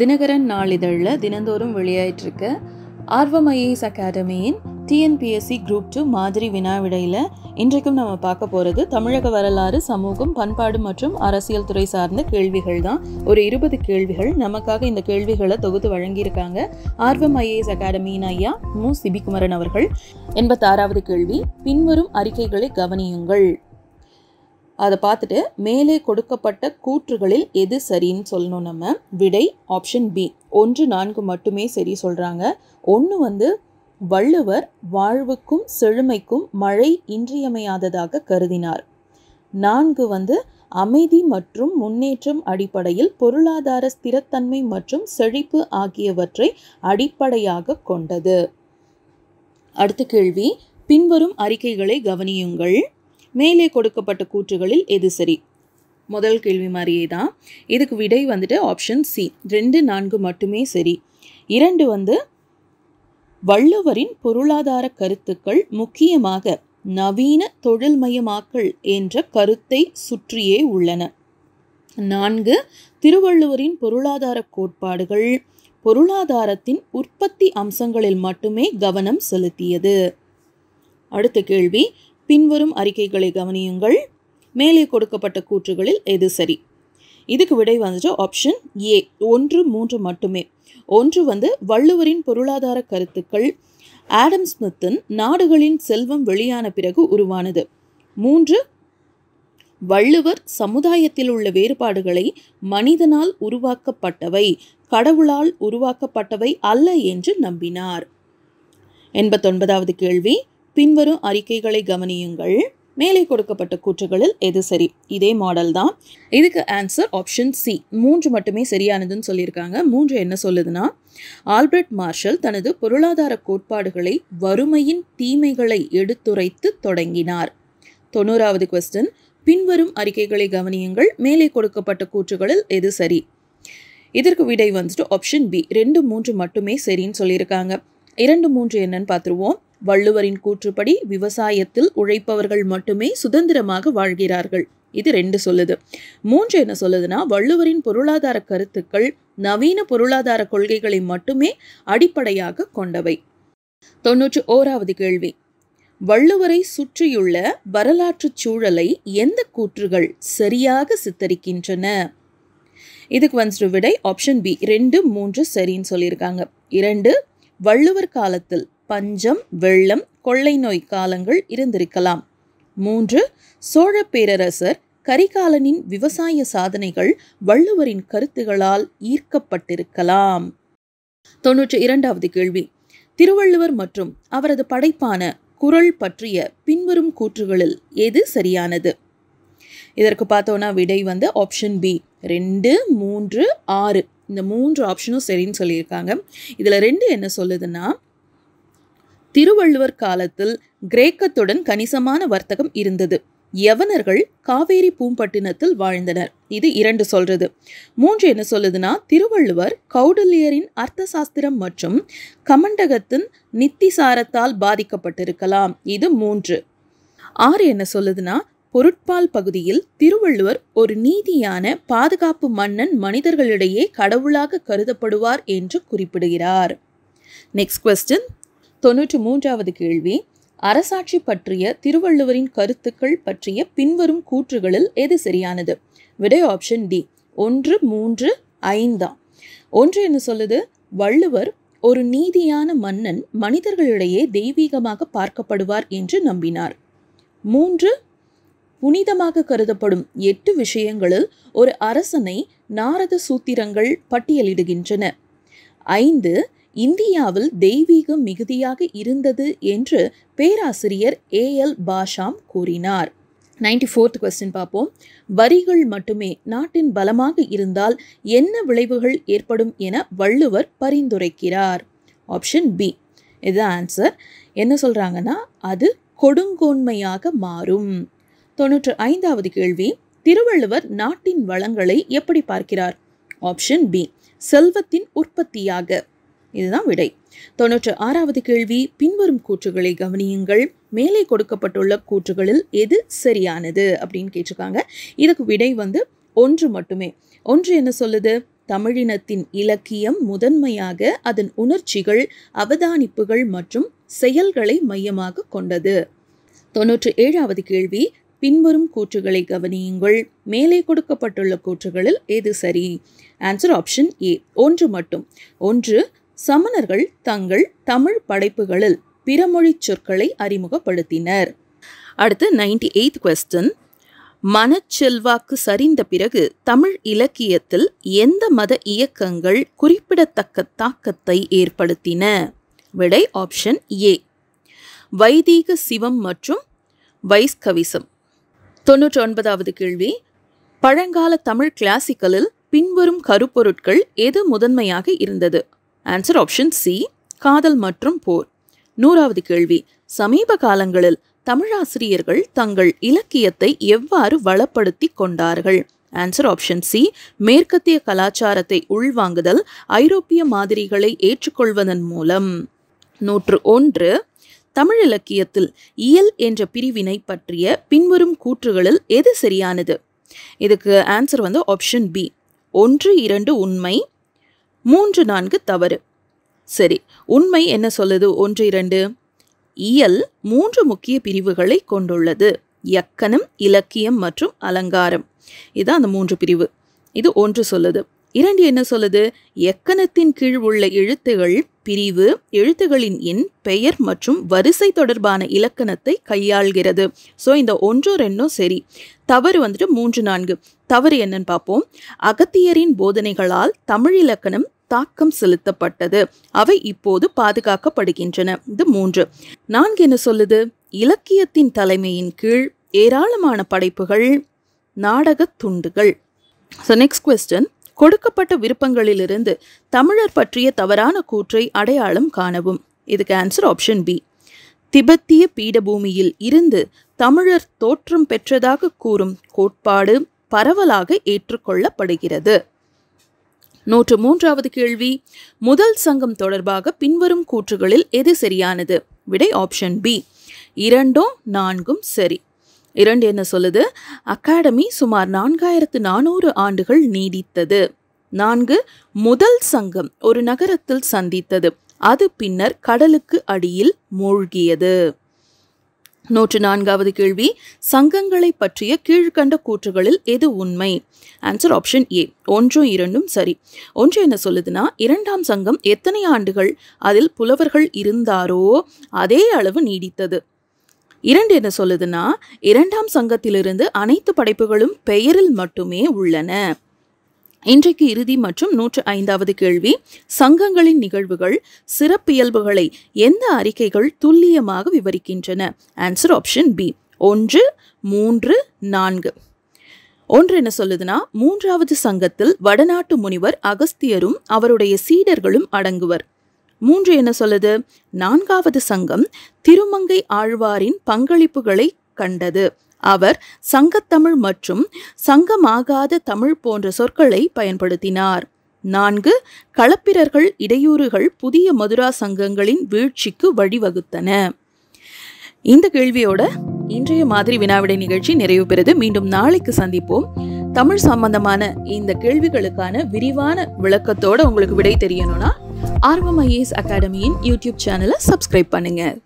தினகரன் நாளிதழில் தினந்தோறும் வெளியாயிட்டிருக்க ஆர்வம் ஐஏஎஸ் அகாடமியின் டிஎன்பிஎஸ்சி குரூப் டூ மாதிரி வினாவிடையில் இன்றைக்கும் நம்ம பார்க்க போகிறது தமிழக வரலாறு சமூகம் பண்பாடு மற்றும் அரசியல் துறை சார்ந்த கேள்விகள் தான் ஒரு இருபது கேள்விகள் நமக்காக இந்த கேள்விகளை தொகுத்து வழங்கியிருக்காங்க ஆர்வம் ஐஏஎஸ் அகாடமியின் ஐயா மு சிபிகுமரன் அவர்கள் எண்பத்தாறாவது கேள்வி பின்வரும் அறிக்கைகளை கவனியுங்கள் அதை பார்த்துட்டு மேலே கொடுக்கப்பட்ட கூற்றுகளில் எது சரின்னு சொல்லணும் நம்ம விடை ஆப்ஷன் பி ஒன்று நான்கு மட்டுமே சரி சொல்கிறாங்க ஒன்று வந்து வள்ளுவர் வாழ்வுக்கும் செழுமைக்கும் மழை இன்றியமையாததாக கருதினார் நான்கு வந்து அமைதி மற்றும் முன்னேற்றம் அடிப்படையில் பொருளாதார ஸ்திரத்தன்மை மற்றும் செழிப்பு ஆகியவற்றை அடிப்படையாக கொண்டது அடுத்த கேள்வி பின்வரும் அறிக்கைகளை கவனியுங்கள் மேலே கொடுக்கப்பட்ட கூற்றுகளில் எது சரி முதல் கேள்வி மாதிரியே தான் இதுக்கு விடை வந்துட்டு ஆப்ஷன் சி ரெண்டு நான்கு மட்டுமே சரி இரண்டு வந்து வள்ளுவரின் பொருளாதார கருத்துக்கள் முக்கியமாக நவீன தொழில்மயமாக்கல் என்ற கருத்தை சுற்றியே உள்ளன நான்கு திருவள்ளுவரின் பொருளாதார கோட்பாடுகள் பொருளாதாரத்தின் உற்பத்தி அம்சங்களில் மட்டுமே கவனம் செலுத்தியது அடுத்த கேள்வி பின்வரும் அறிக்கைகளை கவனியுங்கள் மேலே கொடுக்கப்பட்ட கூற்றுகளில் எது சரி இதுக்கு விடை வந்துட்டு ஆப்ஷன் ஏ ஒன்று மூன்று மட்டுமே ஒன்று வந்து வள்ளுவரின் பொருளாதார கருத்துக்கள் ஆடம் ஸ்மித்தின் நாடுகளின் செல்வம் வெளியான பிறகு உருவானது மூன்று வள்ளுவர் சமுதாயத்தில் உள்ள வேறுபாடுகளை மனிதனால் உருவாக்கப்பட்டவை கடவுளால் உருவாக்கப்பட்டவை அல்ல என்று நம்பினார் எண்பத்தொன்பதாவது கேள்வி பின்வரும் அறிக்கைகளை கவனியுங்கள் மேலே கொடுக்கப்பட்ட கூற்றுகளில் எது சரி இதே மாடல் தான் இதுக்கு ஆன்சர் ஆப்ஷன் சி மூன்று மட்டுமே சரியானதுன்னு சொல்லியிருக்காங்க மூன்று என்ன சொல்லுதுன்னா ஆல்பர்ட் மார்ஷல் தனது பொருளாதார கோட்பாடுகளை வறுமையின் தீமைகளை எடுத்துரைத்து தொடங்கினார் தொண்ணூறாவது கொஸ்டின் பின்வரும் அறிக்கைகளை கவனியுங்கள் மேலே கொடுக்கப்பட்ட கூற்றுகளில் எது சரி இதற்கு விடை வந்துட்டு ஆப்ஷன் பி ரெண்டு மூன்று மட்டுமே சரின்னு சொல்லியிருக்காங்க இரண்டு மூன்று என்னன்னு பார்த்துருவோம் வள்ளுவரின் கூற்றுப்படி விவசாயத்தில் உழைப்பவர்கள் மட்டுமே சுதந்திரமாக வாழ்கிறார்கள் இது ரெண்டு சொல்லுது மூன்று என்ன சொல்லுதுன்னா வள்ளுவரின் பொருளாதார கருத்துக்கள் நவீன பொருளாதார கொள்கைகளை மட்டுமே அடிப்படையாக கொண்டவை தொன்னூற்றி ஓராவது கேள்வி வள்ளுவரை சுற்றியுள்ள வரலாற்று சூழலை எந்த கூற்றுகள் சரியாக சித்தரிக்கின்றன இதுக்கு வந்துட்டு விடை ஆப்ஷன் பி ரெண்டு மூன்று சரின்னு சொல்லியிருக்காங்க இரண்டு வள்ளுவர் காலத்தில் பஞ்சம் வெள்ளம் கொள்ளை நோய் காலங்கள் இருந்திருக்கலாம் மூன்று சோழ பேரரசர் கரிகாலனின் விவசாய சாதனைகள் வள்ளுவரின் கருத்துகளால் ஈர்க்கப்பட்டிருக்கலாம் தொன்னூற்றி இரண்டாவது கேள்வி திருவள்ளுவர் மற்றும் அவரது படைப்பான குரல் பற்றிய பின்வரும் கூற்றுகளில் எது சரியானது இதற்கு பார்த்தோன்னா விடை வந்து ஆப்ஷன் பி ரெண்டு மூன்று ஆறு இந்த மூன்று ஆப்ஷனும் சரின்னு சொல்லியிருக்காங்க இதில் ரெண்டு என்ன சொல்லுதுன்னா திருவள்ளுவர் காலத்தில் கிரேக்கத்துடன் கணிசமான வர்த்தகம் இருந்தது யவனர்கள் காவேரி பூம்பட்டினத்தில் வாழ்ந்தனர் இது இரண்டு சொல்றது மூன்று என்ன சொல்லுதுன்னா திருவள்ளுவர் கௌடல்யரின் அர்த்த சாஸ்திரம் மற்றும் கமண்டகத்தின் நித்திசாரத்தால் பாதிக்கப்பட்டிருக்கலாம் இது மூன்று ஆறு என்ன சொல்லுதுன்னா பொருட்பால் பகுதியில் திருவள்ளுவர் ஒரு நீதியான பாதுகாப்பு மன்னன் மனிதர்களிடையே கடவுளாக கருதப்படுவார் என்று குறிப்பிடுகிறார் நெக்ஸ்ட் கொஸ்டின் தொன்னூற்றி மூன்றாவது கேள்வி அரசாட்சி பற்றிய திருவள்ளுவரின் கருத்துக்கள் பற்றிய பின்வரும் கூற்றுகளில் எது சரியானது விடை ஆப்ஷன் டி ஒன்று மூன்று ஐந்தாம் ஒன்று என்ன சொல்லுது வள்ளுவர் ஒரு நீதியான மன்னன் மனிதர்களிடையே தெய்வீகமாக பார்க்கப்படுவார் என்று நம்பினார் மூன்று புனிதமாக கருதப்படும் எட்டு விஷயங்களில் ஒரு அரசனை நாரத சூத்திரங்கள் பட்டியலிடுகின்றன ஐந்து இந்தியாவில் தெய்வீகம் மிகுதியாக இருந்தது என்று பேராசிரியர் ஏ எல் பாஷாம் கூறினார் நைன்டி ஃபோர்த் கொஸ்டின் பார்ப்போம் வரிகள் மட்டுமே நாட்டின் பலமாக இருந்தால் என்ன விளைவுகள் ஏற்படும் என வள்ளுவர் பரிந்துரைக்கிறார் ஆப்ஷன் பி இதுதான் ஆன்சர் என்ன சொல்கிறாங்கன்னா அது கொடுங்கோன்மையாக மாறும் தொன்னூற்று ஐந்தாவது கேள்வி திருவள்ளுவர் நாட்டின் வளங்களை எப்படி பார்க்கிறார் ஆப்ஷன் பி செல்வத்தின் உற்பத்தியாக இதுதான் விடை தொன்னூற்று ஆறாவது கேள்வி பின்வரும் கூற்றுகளை கவனியுங்கள் மேலே கொடுக்கப்பட்டுள்ள கூற்றுகளில் எது சரியானது அப்படின்னு கேட்டிருக்காங்க இதுக்கு விடை வந்து ஒன்று மட்டுமே ஒன்று என்ன சொல்லுது தமிழினத்தின் இலக்கியம் முதன்மையாக அதன் உணர்ச்சிகள் அவதானிப்புகள் மற்றும் செயல்களை மையமாக கொண்டது தொன்னூற்று ஏழாவது கேள்வி பின்வரும் கூற்றுகளை கவனியுங்கள் மேலே கொடுக்கப்பட்டுள்ள கூற்றுகளில் எது சரி ஆன்சர் ஆப்ஷன் ஏ ஒன்று மட்டும் ஒன்று சமணர்கள் தங்கள் தமிழ் படைப்புகளில் பிறமொழி சொற்களை அறிமுகப்படுத்தினர் அடுத்து நைன்டி எயித் கொஸ்டின் மனச்செல்வாக்கு சரிந்த பிறகு தமிழ் இலக்கியத்தில் எந்த மத இயக்கங்கள் குறிப்பிடத்தக்க தாக்கத்தை ஏற்படுத்தின விடை ஆப்ஷன் ஏ வைதீக சிவம் மற்றும் வைஸ்கவிசம் தொன்னூற்றி ஒன்பதாவது கேள்வி பழங்கால தமிழ் கிளாசிக்கலில் பின்வரும் கருப்பொருட்கள் எது முதன்மையாக இருந்தது ஆன்சர் ஆப்ஷன் சி காதல் மற்றும் போர் நூறாவது கேள்வி சமீப காலங்களில் தமிழாசிரியர்கள் தங்கள் இலக்கியத்தை எவ்வாறு வளப்படுத்தி கொண்டார்கள் ஆன்சர் ஆப்ஷன் சி மேற்கத்திய கலாச்சாரத்தை உள்வாங்குதல் ஐரோப்பிய மாதிரிகளை ஏற்றுக்கொள்வதன் மூலம் நூற்று ஒன்று தமிழ் இலக்கியத்தில் இயல் என்ற பிரிவினை பற்றிய பின்வரும் கூற்றுகளில் எது சரியானது இதுக்கு ஆன்சர் வந்து ஆப்ஷன் பி ஒன்று இரண்டு உண்மை மூன்று நான்கு தவறு சரி உண்மை என்ன சொல்லுது ஒன்று இரண்டு இயல் மூன்று முக்கிய பிரிவுகளை கொண்டுள்ளது இயக்கணம் இலக்கியம் மற்றும் அலங்காரம் இதுதான் அந்த மூன்று பிரிவு இது ஒன்று சொல்லுது இரண்டு என்ன சொல்லுது எக்கணத்தின் கீழ் உள்ள எழுத்துகள் பிரிவு எழுத்துகளின் எண் பெயர் மற்றும் வரிசை தொடர்பான இலக்கணத்தை கையாள்கிறது ஸோ இந்த ஒன்றோ ரெண்டும் சரி தவறு வந்துட்டு மூன்று நான்கு தவறு என்னன்னு பார்ப்போம் அகத்தியரின் போதனைகளால் தமிழ் இலக்கணம் தாக்கம் செலுத்தப்பட்டது அவை இப்போது பாதுகாக்கப்படுகின்றன இது மூன்று நான்கு என்ன சொல்லுது இலக்கியத்தின் தலைமையின் கீழ் ஏராளமான படைப்புகள் நாடகத் துண்டுகள் ஸோ நெக்ஸ்ட் கொஸ்டின் கொடுக்கப்பட்ட விருப்பங்களிலிருந்து தமிழர் பற்றிய தவறான கூற்றை அடையாளம் காணவும் இதுக்கு ஆன்சர் ஆப்ஷன் பி திபெத்திய பீடபூமியில் இருந்து தமிழர் தோற்றம் பெற்றதாக கூறும் கோட்பாடு பரவலாக ஏற்றுக்கொள்ளப்படுகிறது நூற்று மூன்றாவது கேள்வி முதல் சங்கம் தொடர்பாக பின்வரும் கூற்றுகளில் எது சரியானது விடை ஆப்ஷன் பி இரண்டும் நான்கும் சரி இரண்டு என்ன சொல்லுது அகாடமி சுமார் நான்காயிரத்து நானூறு ஆண்டுகள் நீடித்தது நான்கு முதல் சங்கம் ஒரு நகரத்தில் சந்தித்தது அது பின்னர் கடலுக்கு அடியில் மூழ்கியது நூற்று நான்காவது கேள்வி சங்கங்களை பற்றிய கீழ்கண்ட கூற்றுகளில் எது உண்மை ஆன்சர் ஆப்ஷன் ஏ ஒன்றும் இரண்டும் சரி ஒன்று என்ன சொல்லுதுன்னா இரண்டாம் சங்கம் எத்தனை ஆண்டுகள் அதில் புலவர்கள் இருந்தாரோ அதே அளவு நீடித்தது இரண்டு என்ன சொல்லுதுன்னா இரண்டாம் சங்கத்திலிருந்து அனைத்து படைப்புகளும் பெயரில் மட்டுமே உள்ளன இன்றைக்கு இறுதி மற்றும் நூற்று ஐந்தாவது கேள்வி சங்கங்களின் நிகழ்வுகள் சிறப்பியல்புகளை எந்த அறிக்கைகள் துல்லியமாக விவரிக்கின்றன ஆன்சர் ஆப்ஷன் பி ஒன்று மூன்று நான்கு ஒன்று என்ன சொல்லுதுன்னா மூன்றாவது சங்கத்தில் வடநாட்டு முனிவர் அகஸ்தியரும் அவருடைய சீடர்களும் அடங்குவர் மூன்று என்ன சொல்லுது நான்காவது சங்கம் திருமங்கை ஆழ்வாரின் பங்களிப்புகளை கண்டது அவர் சங்கத்தமிழ் மற்றும் சங்கமாகாத தமிழ் போன்ற சொற்களை பயன்படுத்தினார் நான்கு களப்பிரர்கள் இடையூறுகள் புதிய மதுரா சங்கங்களின் வீழ்ச்சிக்கு வழிவகுத்தன இந்த கேள்வியோட இன்றைய மாதிரி வினாவிடை நிகழ்ச்சி நிறைவு பெறுது மீண்டும் நாளைக்கு சந்திப்போம் தமிழ் சம்பந்தமான இந்த கேள்விகளுக்கான விரிவான விளக்கத்தோட உங்களுக்கு விடை தெரியணும்னா ஆர்வம் ஐஏஎஸ் அகாடமியின் யூடியூப் சேனலை சப்ஸ்கிரைப் பண்ணுங்கள்